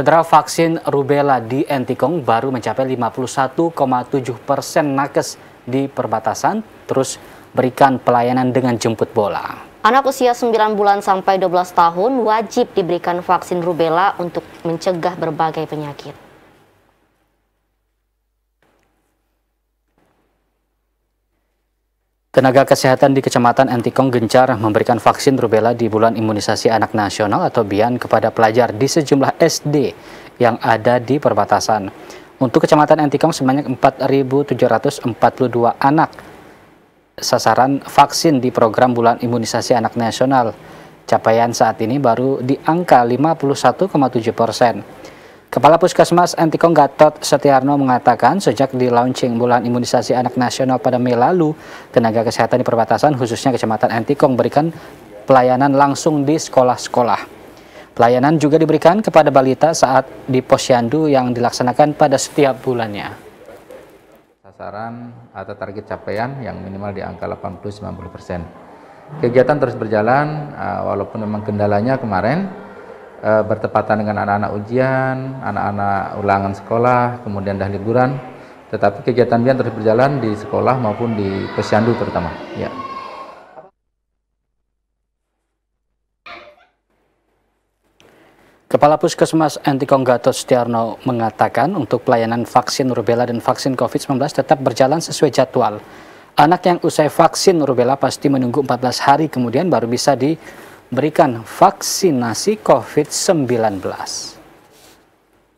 Saudara vaksin rubella di Entikong baru mencapai 51,7 persen nakes di perbatasan, terus berikan pelayanan dengan jemput bola. Anak usia 9 bulan sampai 12 tahun wajib diberikan vaksin rubella untuk mencegah berbagai penyakit. Tenaga kesehatan di Kecamatan Antikong gencar memberikan vaksin rubella di bulan imunisasi anak nasional atau BIAN kepada pelajar di sejumlah SD yang ada di perbatasan. Untuk Kecamatan Antikong sebanyak 4.742 anak sasaran vaksin di program bulan imunisasi anak nasional. Capaian saat ini baru di angka 51,7 persen. Kepala Puskesmas Antikong Gatot Setiarno mengatakan sejak di launching bulan imunisasi anak nasional pada Mei lalu, tenaga kesehatan di perbatasan khususnya Kecamatan Antikong berikan pelayanan langsung di sekolah-sekolah. Pelayanan juga diberikan kepada balita saat di posyandu yang dilaksanakan pada setiap bulannya. Sasaran atau target capaian yang minimal di angka 80-90 persen. Kegiatan terus berjalan, eh, walaupun memang kendalanya kemarin uh, bertepatan dengan anak-anak ujian, anak-anak ulangan sekolah, kemudian dah liburan. Tetapi kegiatan Bian terus berjalan di sekolah maupun di pesyandu terutama. Ya. Kepala Puskesmas Antikong Gatot Setiarno mengatakan untuk pelayanan vaksin rubella dan vaksin COVID-19 tetap berjalan sesuai jadwal. Anak yang usai vaksin rubella pasti menunggu 14 hari kemudian baru bisa di berikan vaksinasi COVID-19.